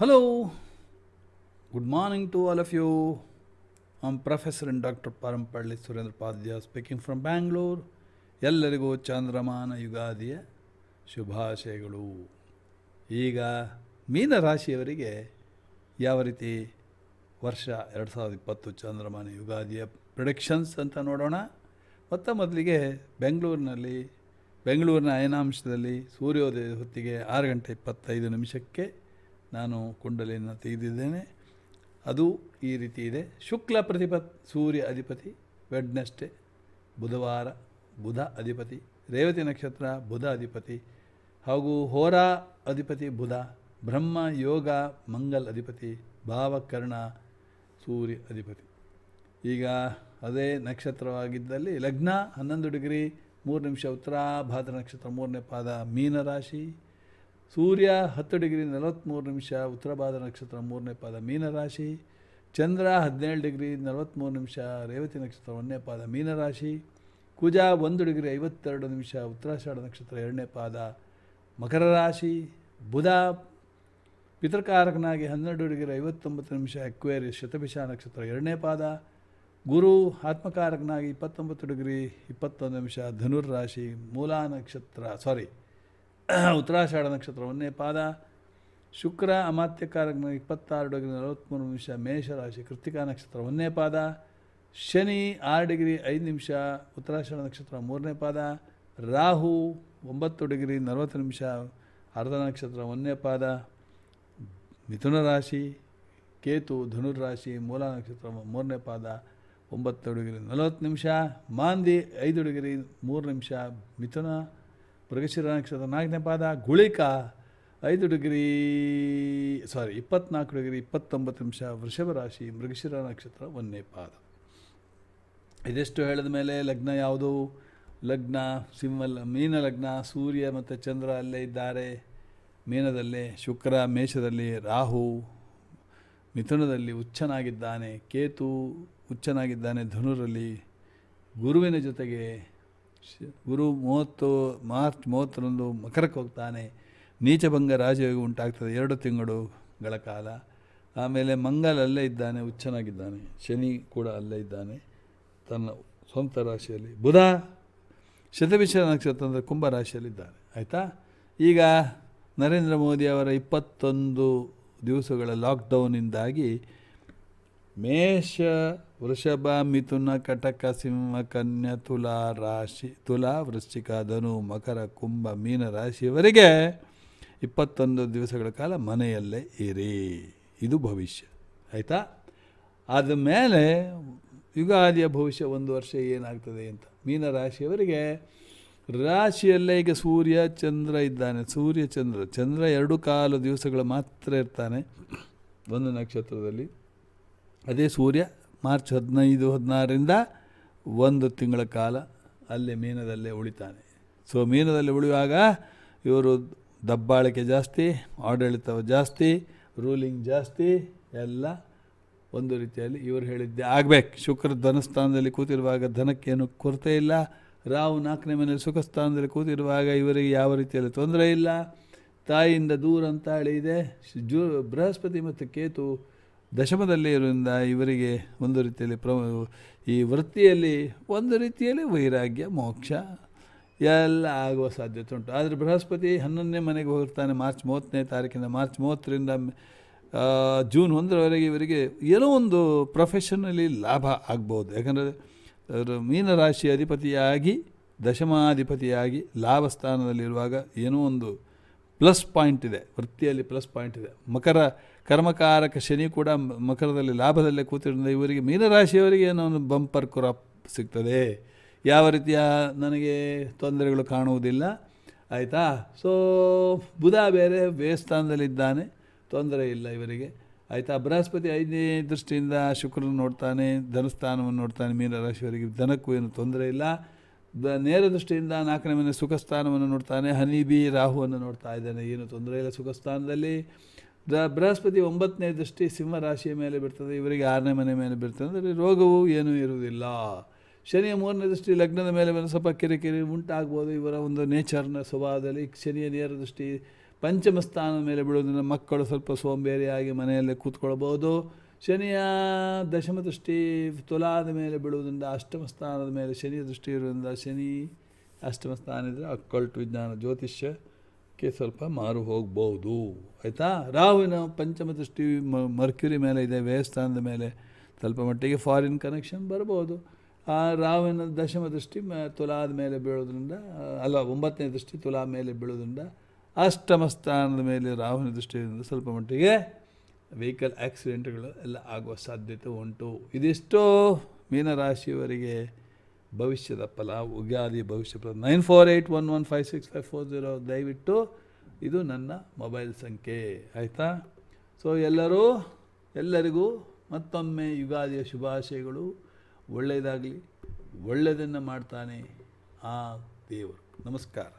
Hello good morning to all of you am Professor and Dr. Surendra Surendra speaking speaking from Bangalore. ಎಲ್ಲರಿಗೂ ಚಂದ್ರಮಾನ ಯುಗಾದಿಯ ಶುಭಾಶಯಗಳು ಈಗ ಮೀನರಾಶಿಯವರಿಗೆ ಯಾವ ರೀತಿ ವರ್ಷ ಎರಡು ಸಾವಿರದ ಇಪ್ಪತ್ತು ಚಂದ್ರಮಾನ ಯುಗಾದಿಯ ಪ್ರೊಡಿಕ್ಷನ್ಸ್ ಅಂತ ನೋಡೋಣ ಮೊತ್ತ ಮೊದಲಿಗೆ ಬೆಂಗಳೂರಿನಲ್ಲಿ ಬೆಂಗಳೂರಿನ ಅಯನಾಂಶದಲ್ಲಿ ಸೂರ್ಯೋದಯದ ಹೊತ್ತಿಗೆ ಆರು ಗಂಟೆ ಇಪ್ಪತ್ತೈದು ನಿಮಿಷಕ್ಕೆ ನಾನು ಕುಂಡಲಿಯನ್ನು ತೆಗೆದಿದ್ದೇನೆ ಅದು ಈ ರೀತಿ ಇದೆ ಶುಕ್ಲ ಪ್ರತಿಪತ್ ಸೂರ್ಯ ಅಧಿಪತಿ ವೆಡ್ನೆಸ್ಡೆ ಬುಧವಾರ ಬುಧ ಅಧಿಪತಿ ರೇವತಿ ನಕ್ಷತ್ರ ಬುಧ ಅಧಿಪತಿ ಹಾಗೂ ಹೋರಾ ಅಧಿಪತಿ ಬುಧ ಬ್ರಹ್ಮ ಯೋಗ ಮಂಗಲ್ ಅಧಿಪತಿ ಭಾವಕರ್ಣ ಸೂರ್ಯ ಅಧಿಪತಿ ಈಗ ಅದೇ ನಕ್ಷತ್ರವಾಗಿದ್ದಲ್ಲಿ ಲಗ್ನ ಹನ್ನೊಂದು ಡಿಗ್ರಿ ಮೂರು ನಿಮಿಷ ಉತ್ತರ ಭಾದ್ರ ನಕ್ಷತ್ರ ಮೂರನೇ ಪಾದ ಮೀನರಾಶಿ ಸೂರ್ಯ ಹತ್ತು ಡಿಗ್ರಿ ನಲವತ್ತ್ಮೂರು ನಿಮಿಷ ಉತ್ತರ ಭಾದ ನಕ್ಷತ್ರ ಮೂರನೇ ಪಾದ ಮೀನರಾಶಿ ಚಂದ್ರ ಹದಿನೇಳು ಡಿಗ್ರಿ ನಲವತ್ತ್ಮೂರು ನಿಮಿಷ ರೇವತಿ ನಕ್ಷತ್ರ ಒಂದನೇ ಪಾದ ಮೀನರಾಶಿ ಕುಜ ಒಂದು ಡಿಗ್ರಿ ಐವತ್ತೆರಡು ನಿಮಿಷ ಉತ್ತರಾಷಾಢ ನಕ್ಷತ್ರ ಎರಡನೇ ಪಾದ ಮಕರ ರಾಶಿ ಬುಧ ಪಿತೃಕಾರಕನಾಗಿ ಹನ್ನೆರಡು ಡಿಗ್ರಿ ಐವತ್ತೊಂಬತ್ತು ನಿಮಿಷ ಎಕ್ವೇರಿ ಶತಭಿಷ ನಕ್ಷತ್ರ ಎರಡನೇ ಪಾದ ಗುರು ಆತ್ಮಕಾರಕನಾಗಿ ಇಪ್ಪತ್ತೊಂಬತ್ತು ಡಿಗ್ರಿ ಇಪ್ಪತ್ತೊಂದು ನಿಮಿಷ ಧನುರ್ ರಾಶಿ ಮೂಲ ನಕ್ಷತ್ರ ಸಾರಿ ಉತ್ತರಾಷಾಢ ಒಂದನೇ ಪಾದ ಶುಕ್ರ ಅಮಾತ್ಯಕಾರಕ ಇಪ್ಪತ್ತಾರು ಡಿಗ್ರಿ ನಲವತ್ತ್ಮೂರು ನಿಮಿಷ ಮೇಷರಾಶಿ ಕೃತಿಕಾ ನಕ್ಷತ್ರ ಒಂದನೇ ಪಾದ ಶನಿ ಆರು ಡಿಗ್ರಿ ಐದು ನಿಮಿಷ ಉತ್ತರಾಷಾಢ ನಕ್ಷತ್ರ ಮೂರನೇ ಪಾದ ರಾಹು ಒಂಬತ್ತು ಡಿಗ್ರಿ ನಲವತ್ತು ನಿಮಿಷ ಅರ್ಧ ನಕ್ಷತ್ರ ಒಂದನೇ ಪಾದ ಮಿಥುನ ರಾಶಿ ಕೇತು ಧನುರಾಶಿ ಮೂಲ ನಕ್ಷತ್ರ ಮೂರನೇ ಪಾದ ಒಂಬತ್ತು ಡಿಗ್ರಿ ನಲವತ್ತು ನಿಮಿಷ ಮಾಂದಿ ಐದು ಡಿಗ್ರಿ ಮೂರು ನಿಮಿಷ ಮಿಥುನ ಮೃಗಶಿರ ನಕ್ಷತ್ರ ನಾಲ್ಕನೇ ಪಾದ ಗುಳಿಕ ಐದು ಡಿಗ್ರಿ ಸಾರಿ ಇಪ್ಪತ್ನಾಲ್ಕು ಡಿಗ್ರಿ ಇಪ್ಪತ್ತೊಂಬತ್ತು ನಿಮಿಷ ವೃಷಭ ರಾಶಿ ಮೃಗಶಿರ ನಕ್ಷತ್ರ ಒಂದನೇ ಪಾದ ಇದೆಷ್ಟು ಹೇಳಿದ ಮೇಲೆ ಲಗ್ನ ಯಾವುದು ಲಗ್ನ ಸಿಂಹ ಮೀನ ಲಗ್ನ ಸೂರ್ಯ ಮತ್ತು ಚಂದ್ರ ಅಲ್ಲೇ ಇದ್ದಾರೆ ಮೀನದಲ್ಲೇ ಶುಕ್ರ ಮೇಷದಲ್ಲಿ ರಾಹು ಮಿಥುನದಲ್ಲಿ ಹುಚ್ಚನಾಗಿದ್ದಾನೆ ಕೇತು ಹುಚ್ಚನಾಗಿದ್ದಾನೆ ಧನುರಲ್ಲಿ ಗುರುವಿನ ಜೊತೆಗೆ ಗುರು ಮೂವತ್ತು ಮಾರ್ಚ್ ಮೂವತ್ತರಂದು ಮಕರಕ್ಕೆ ಹೋಗ್ತಾನೆ ನೀಚಭಂಗ ರಾಜಯೋಗ ಉಂಟಾಗ್ತದೆ ಎರಡು ತಿಂಗಳುಗಳ ಕಾಲ ಆಮೇಲೆ ಮಂಗಲ್ ಅಲ್ಲೇ ಇದ್ದಾನೆ ಹುಚ್ಚನಾಗಿದ್ದಾನೆ ಶನಿ ಕೂಡ ಅಲ್ಲೇ ಇದ್ದಾನೆ ತನ್ನ ಸ್ವಂತ ರಾಶಿಯಲ್ಲಿ ಬುಧ ಶತಭಿಷ ನಕ್ಷತ್ರ ಅಂದರೆ ಕುಂಭರಾಶಿಯಲ್ಲಿದ್ದಾನೆ ಆಯಿತಾ ಈಗ ನರೇಂದ್ರ ಮೋದಿ ಅವರ ಇಪ್ಪತ್ತೊಂದು ದಿವಸಗಳ ಲಾಕ್ಡೌನಿಂದಾಗಿ ಮೇಷ ವೃಷಭ ಮಿಥುನ ಕಟಕ ಸಿಂಹ ಕನ್ಯಾ ತುಲಾ ರಾಶಿ ತುಲಾ ವೃಶ್ಚಿಕ ಧನು ಮಕರ ಕುಂಭ ಮೀನ ರಾಶಿಯವರೆಗೆ ಇಪ್ಪತ್ತೊಂದು ದಿವಸಗಳ ಕಾಲ ಮನೆಯಲ್ಲೇ ಇರಿ ಇದು ಭವಿಷ್ಯ ಆಯಿತಾ ಅದ ಮೇಲೆ ಯುಗಾದಿಯ ಭವಿಷ್ಯ ಒಂದು ವರ್ಷ ಏನಾಗ್ತದೆ ಅಂತ ಮೀನ ರಾಶಿಯವರಿಗೆ ರಾಶಿಯಲ್ಲೇ ಈಗ ಸೂರ್ಯ ಚಂದ್ರ ಇದ್ದಾನೆ ಸೂರ್ಯ ಚಂದ್ರ ಚಂದ್ರ ಎರಡು ಕಾಲು ದಿವಸಗಳು ಮಾತ್ರ ಇರ್ತಾನೆ ಒಂದು ನಕ್ಷತ್ರದಲ್ಲಿ ಅದೇ ಸೂರ್ಯ ಮಾರ್ಚ್ ಹದಿನೈದು ಹದಿನಾರರಿಂದ ಒಂದು ತಿಂಗಳ ಕಾಲ ಅಲ್ಲೇ ಮೀನದಲ್ಲೇ ಉಳಿತಾನೆ ಸೊ ಮೀನದಲ್ಲಿ ಉಳಿಯುವಾಗ ಇವರು ದಬ್ಬಾಳಿಕೆ ಜಾಸ್ತಿ ಆಡಳಿತ ಜಾಸ್ತಿ ರೂಲಿಂಗ್ ಜಾಸ್ತಿ ಎಲ್ಲ ಒಂದು ರೀತಿಯಲ್ಲಿ ಇವರು ಹೇಳಿದ್ದೆ ಆಗಬೇಕು ಶುಕ್ರ ಧನಸ್ಥಾನದಲ್ಲಿ ಕೂತಿರುವಾಗ ಧನಕ್ಕೇನು ಕೊರತೆ ಇಲ್ಲ ರಾವು ನಾಲ್ಕನೇ ಮನೆಯಲ್ಲಿ ಸುಖ ಸ್ಥಾನದಲ್ಲಿ ಕೂತಿರುವಾಗ ಇವರಿಗೆ ಯಾವ ರೀತಿಯಲ್ಲಿ ತೊಂದರೆ ಇಲ್ಲ ತಾಯಿಯಿಂದ ದೂರ ಅಂತ ಹೇಳಿದೆ ಜೂ ಬೃಹಸ್ಪತಿ ಮತ್ತು ಕೇತು ದಶಮದಲ್ಲಿ ಇರೋದ್ರಿಂದ ಇವರಿಗೆ ಒಂದು ರೀತಿಯಲ್ಲಿ ಪ್ರ ಈ ವೃತ್ತಿಯಲ್ಲಿ ಒಂದು ರೀತಿಯಲ್ಲಿ ವೈರಾಗ್ಯ ಮೋಕ್ಷ ಎಲ್ಲ ಆಗುವ ಸಾಧ್ಯತೆ ಉಂಟು ಆದರೆ ಬೃಹಸ್ಪತಿ ಹನ್ನೊಂದನೇ ಮನೆಗೆ ಹೋಗಿರ್ತಾನೆ ಮಾರ್ಚ್ ಮೂವತ್ತನೇ ತಾರೀಕಿಂದ ಮಾರ್ಚ್ ಮೂವತ್ತರಿಂದ ಜೂನ್ ಒಂದರವರೆಗೆ ಇವರಿಗೆ ಏನೋ ಒಂದು ಪ್ರೊಫೆಷನಲ್ಲಿ ಲಾಭ ಆಗ್ಬೋದು ಯಾಕಂದರೆ ಅವರು ಮೀನರಾಶಿ ಅಧಿಪತಿಯಾಗಿ ದಶಮಾಧಿಪತಿಯಾಗಿ ಲಾಭ ಸ್ಥಾನದಲ್ಲಿರುವಾಗ ಏನೋ ಒಂದು ಪ್ಲಸ್ ಪಾಯಿಂಟ್ ಇದೆ ವೃತ್ತಿಯಲ್ಲಿ ಪ್ಲಸ್ ಪಾಯಿಂಟ್ ಇದೆ ಮಕರ ಕರ್ಮಕಾರಕ ಶನಿ ಕೂಡ ಮಕರದಲ್ಲಿ ಲಾಭದಲ್ಲೇ ಕೂತಿರೋದ್ರಿಂದ ಇವರಿಗೆ ಮೀನರಾಶಿಯವರಿಗೆ ಏನೋ ಒಂದು ಬಂಪರ್ ಕ್ರಾಪ್ ಸಿಗ್ತದೆ ಯಾವ ರೀತಿಯ ನನಗೆ ತೊಂದರೆಗಳು ಕಾಣುವುದಿಲ್ಲ ಆಯಿತಾ ಸೊ ಬುಧ ಬೇರೆ ದೇವಸ್ಥಾನದಲ್ಲಿದ್ದಾನೆ ತೊಂದರೆ ಇಲ್ಲ ಇವರಿಗೆ ಆಯಿತಾ ಬೃಹಸ್ಪತಿ ಐದನೇ ದೃಷ್ಟಿಯಿಂದ ಶುಕ್ರನ ನೋಡ್ತಾನೆ ಧನಸ್ಥಾನವನ್ನು ನೋಡ್ತಾನೆ ಮೀನರಾಶಿಯವರಿಗೆ ಧನಕ್ಕೂ ಏನು ತೊಂದರೆ ಇಲ್ಲ ದ ನೇರ ದೃಷ್ಟಿಯಿಂದ ನಾಲ್ಕನೇ ಮನೆ ಸುಖ ಸ್ಥಾನವನ್ನು ನೋಡ್ತಾನೆ ಹನಿಬಿ ರಾಹುವನ್ನು ನೋಡ್ತಾ ಇದ್ದಾನೆ ಏನು ತೊಂದರೆ ಇಲ್ಲ ಸುಖ ಸ್ಥಾನದಲ್ಲಿ ದ ಬೃಹಸ್ಪತಿ ಒಂಬತ್ತನೇ ದೃಷ್ಟಿ ಸಿಂಹ ರಾಶಿಯ ಮೇಲೆ ಬಿಡ್ತದೆ ಇವರಿಗೆ ಆರನೇ ಮನೆ ಮೇಲೆ ಬಿಡ್ತದೆ ಅಂದರೆ ರೋಗವು ಏನೂ ಇರುವುದಿಲ್ಲ ಶನಿಯ ಮೂರನೇ ದೃಷ್ಟಿ ಲಗ್ನದ ಮೇಲೆ ಬಂದು ಸ್ವಲ್ಪ ಕಿರಿಕಿರಿ ಉಂಟಾಗ್ಬೋದು ಇವರ ಒಂದು ನೇಚರ್ನ ಸ್ವಭಾವದಲ್ಲಿ ಶನಿಯ ನೇರ ದೃಷ್ಟಿ ಪಂಚಮ ಸ್ಥಾನದ ಮೇಲೆ ಬೀಳೋದ್ರಿಂದ ಮಕ್ಕಳು ಸ್ವಲ್ಪ ಸೋಂಬೇರಿಯಾಗಿ ಮನೆಯಲ್ಲೇ ಕೂತ್ಕೊಳ್ಬೋದು ಶನಿಯ ದಶಮ ದೃಷ್ಟಿ ತುಲಾದ ಮೇಲೆ ಬೀಳುವುದರಿಂದ ಅಷ್ಟಮ ಸ್ಥಾನದ ಮೇಲೆ ಶನಿಯ ದೃಷ್ಟಿ ಇರುವುದರಿಂದ ಶನಿ ಅಷ್ಟಮ ಸ್ಥಾನ ಇದ್ದರೆ ಅಕ್ಕಲ್ಟ್ ವಿಜ್ಞಾನ ಜ್ಯೋತಿಷ್ಯಕ್ಕೆ ಸ್ವಲ್ಪ ಮಾರು ಹೋಗ್ಬೋದು ಆಯಿತಾ ರಾಹುವಿನ ಪಂಚಮ ದೃಷ್ಟಿ ಮರ್ಕ್ಯುರಿ ಮೇಲೆ ಇದೆ ವ್ಯಯಸ್ಥಾನದ ಮೇಲೆ ಸ್ವಲ್ಪ ಮಟ್ಟಿಗೆ ಫಾರಿನ್ ಕನೆಕ್ಷನ್ ಬರ್ಬೋದು ಆ ರಾಹುವಿನ ದಶಮ ದೃಷ್ಟಿ ತುಲಾದ ಮೇಲೆ ಬೀಳೋದ್ರಿಂದ ಅಲ್ಲ ಒಂಬತ್ತನೇ ದೃಷ್ಟಿ ತುಲಾ ಮೇಲೆ ಬೀಳೋದ್ರಿಂದ ಅಷ್ಟಮ ಸ್ಥಾನದ ಮೇಲೆ ರಾಹುವಿನ ದೃಷ್ಟಿಯಿಂದ ಸ್ವಲ್ಪ ಮಟ್ಟಿಗೆ ವೆಹಿಕಲ್ ಆ್ಯಕ್ಸಿಡೆಂಟ್ಗಳು ಎಲ್ಲ ಆಗುವ ಸಾಧ್ಯತೆ ಉಂಟು ಇದೆಷ್ಟೋ ಮೀನರಾಶಿಯವರಿಗೆ ಭವಿಷ್ಯದ ಫಲ ಉಗಾದಿ ಭವಿಷ್ಯ ಫಲ nine four eight one one five six five four zero ದಯವಿಟ್ಟು ಇದು ನನ್ನ ಮೊಬೈಲ್ ಸಂಖ್ಯೆ ಆಯಿತಾ ಸೊ ಎಲ್ಲರೂ ಎಲ್ಲರಿಗೂ ಮತ್ತೊಮ್ಮೆ ಯುಗಾದಿಯ ಶುಭಾಶಯಗಳು ಒಳ್ಳೆಯದಾಗಲಿ ಒಳ್ಳೆಯದನ್ನು ಮಾಡ್ತಾನೆ ಆ ದೇವರು ನಮಸ್ಕಾರ